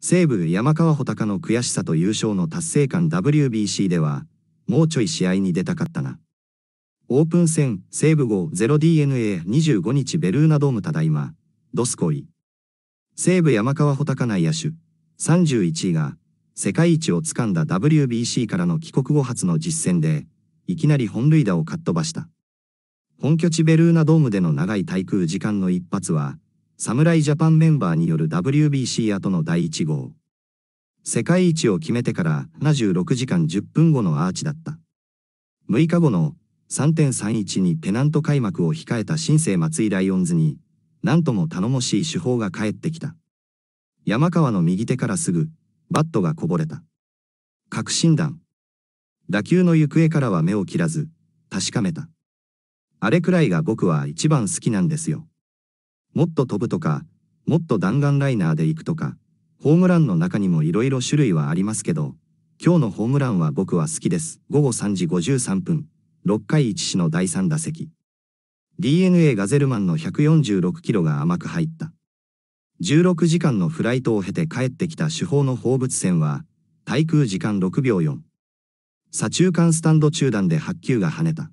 西武山川穂高の悔しさと優勝の達成感 WBC では、もうちょい試合に出たかったな。オープン戦、西武ゼ0 d n a 2 5日ベルーナドームただいま、ドスコイ。西武山川穂高内野手、31位が、世界一をつかんだ WBC からの帰国後初の実戦で、いきなり本塁打をかっ飛ばした。本拠地ベルーナドームでの長い滞空時間の一発は、侍ジャパンメンバーによる WBC 後の第1号。世界一を決めてから76時間10分後のアーチだった。6日後の3.31にペナント開幕を控えた新生松井ライオンズに、何とも頼もしい手法が返ってきた。山川の右手からすぐ、バットがこぼれた。確信弾。打球の行方からは目を切らず、確かめた。あれくらいが僕は一番好きなんですよ。もっと飛ぶとか、もっと弾丸ライナーで行くとか、ホームランの中にも色々種類はありますけど、今日のホームランは僕は好きです。午後3時53分、6回1死の第3打席。DNA ガゼルマンの146キロが甘く入った。16時間のフライトを経て帰ってきた主砲の放物線は、滞空時間6秒4。左中間スタンド中段で8球が跳ねた。